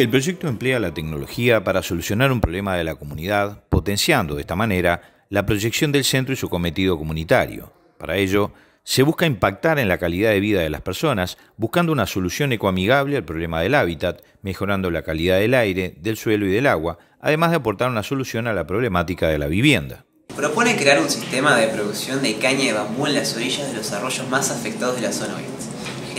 El proyecto emplea la tecnología para solucionar un problema de la comunidad, potenciando de esta manera la proyección del centro y su cometido comunitario. Para ello, se busca impactar en la calidad de vida de las personas, buscando una solución ecoamigable al problema del hábitat, mejorando la calidad del aire, del suelo y del agua, además de aportar una solución a la problemática de la vivienda. Propone crear un sistema de producción de caña de bambú en las orillas de los arroyos más afectados de la zona oeste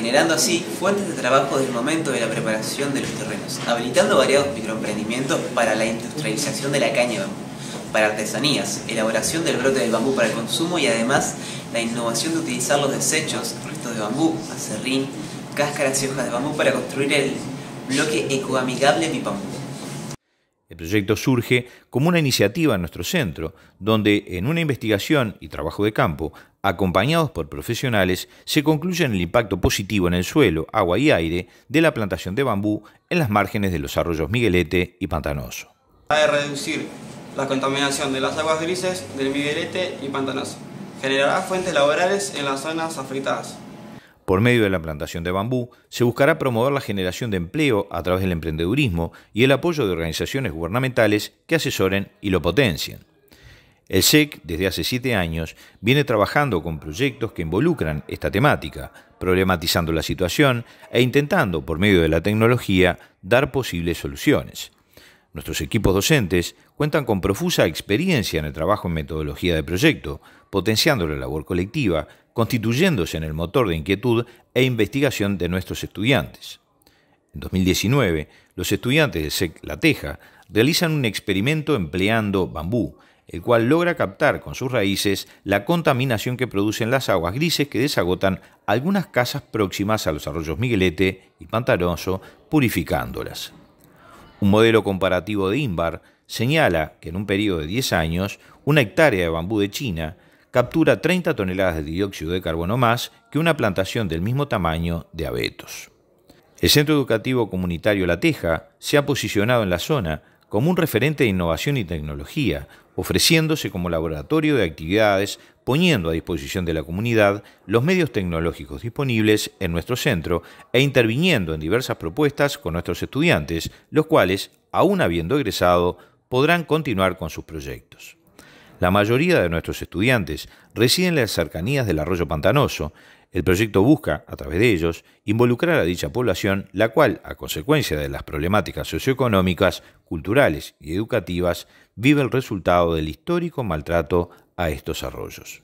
generando así fuentes de trabajo desde el momento de la preparación de los terrenos, habilitando variados microemprendimientos para la industrialización de la caña de bambú, para artesanías, elaboración del brote del bambú para el consumo y además la innovación de utilizar los desechos, restos de bambú, acerrín, cáscaras y hojas de bambú para construir el bloque ecoamigable bambú. El proyecto surge como una iniciativa en nuestro centro, donde en una investigación y trabajo de campo, acompañados por profesionales, se concluye en el impacto positivo en el suelo, agua y aire de la plantación de bambú en las márgenes de los arroyos Miguelete y Pantanoso. De reducir la contaminación de las aguas grises del Miguelete y Pantanoso. Generará fuentes laborales en las zonas afectadas. Por medio de la plantación de bambú, se buscará promover la generación de empleo a través del emprendedurismo y el apoyo de organizaciones gubernamentales que asesoren y lo potencien. El SEC, desde hace siete años, viene trabajando con proyectos que involucran esta temática, problematizando la situación e intentando, por medio de la tecnología, dar posibles soluciones. Nuestros equipos docentes cuentan con profusa experiencia en el trabajo en metodología de proyecto, potenciando la labor colectiva constituyéndose en el motor de inquietud e investigación de nuestros estudiantes. En 2019, los estudiantes de SEC La Teja realizan un experimento empleando bambú, el cual logra captar con sus raíces la contaminación que producen las aguas grises que desagotan algunas casas próximas a los arroyos Miguelete y Pantaroso, purificándolas. Un modelo comparativo de INBAR señala que en un periodo de 10 años, una hectárea de bambú de China captura 30 toneladas de dióxido de carbono más que una plantación del mismo tamaño de abetos. El Centro Educativo Comunitario La Teja se ha posicionado en la zona como un referente de innovación y tecnología, ofreciéndose como laboratorio de actividades, poniendo a disposición de la comunidad los medios tecnológicos disponibles en nuestro centro e interviniendo en diversas propuestas con nuestros estudiantes, los cuales, aún habiendo egresado, podrán continuar con sus proyectos. La mayoría de nuestros estudiantes residen en las cercanías del arroyo pantanoso. El proyecto busca, a través de ellos, involucrar a dicha población, la cual, a consecuencia de las problemáticas socioeconómicas, culturales y educativas, vive el resultado del histórico maltrato a estos arroyos.